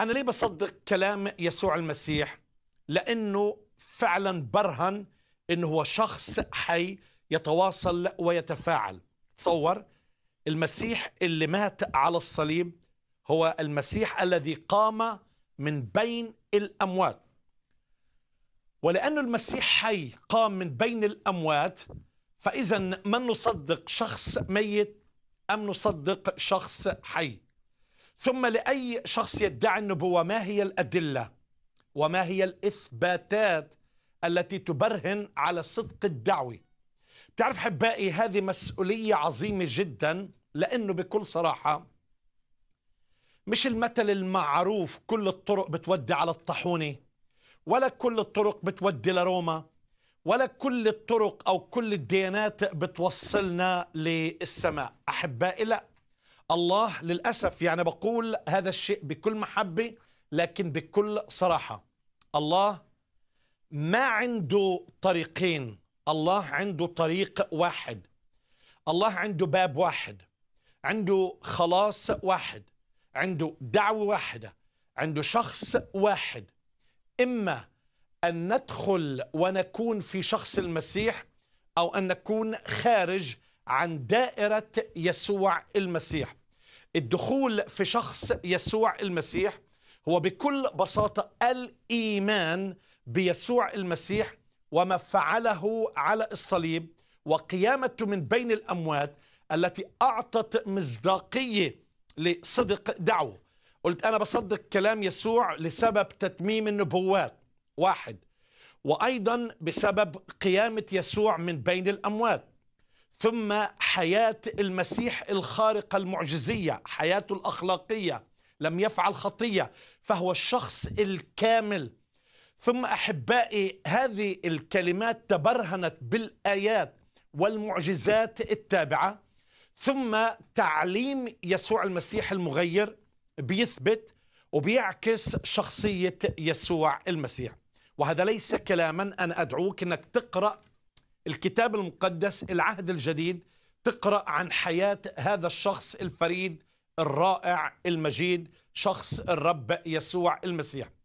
أنا ليه بصدق كلام يسوع المسيح؟ لأنه فعلا برهن أنه هو شخص حي يتواصل ويتفاعل تصور المسيح اللي مات على الصليب هو المسيح الذي قام من بين الأموات ولأن المسيح حي قام من بين الأموات فإذا من نصدق شخص ميت أم نصدق شخص حي ثم لأي شخص يدعي النبوة ما هي الأدلة وما هي الإثباتات التي تبرهن على صدق الدعوة تعرف حبائي هذه مسؤولية عظيمة جدا لأنه بكل صراحة مش المثل المعروف كل الطرق بتودي على الطاحونة ولا كل الطرق بتودي لروما ولا كل الطرق أو كل الديانات بتوصلنا للسماء أحبائي لا الله للأسف يعني بقول هذا الشيء بكل محبة لكن بكل صراحة الله ما عنده طريقين الله عنده طريق واحد الله عنده باب واحد عنده خلاص واحد عنده دعوة واحدة عنده شخص واحد إما أن ندخل ونكون في شخص المسيح أو أن نكون خارج عن دائرة يسوع المسيح الدخول في شخص يسوع المسيح هو بكل بساطة الإيمان بيسوع المسيح وما فعله على الصليب وقيامته من بين الأموات التي أعطت مصداقية لصدق دعوه قلت أنا بصدق كلام يسوع لسبب تتميم النبوات واحد وأيضا بسبب قيامة يسوع من بين الأموات ثم حياة المسيح الخارقة المعجزية حياته الأخلاقية لم يفعل خطية فهو الشخص الكامل ثم أحبائي هذه الكلمات تبرهنت بالآيات والمعجزات التابعة ثم تعليم يسوع المسيح المغير بيثبت وبيعكس شخصية يسوع المسيح وهذا ليس كلاما أنا أدعوك أنك تقرأ الكتاب المقدس العهد الجديد تقرأ عن حياة هذا الشخص الفريد الرائع المجيد شخص الرب يسوع المسيح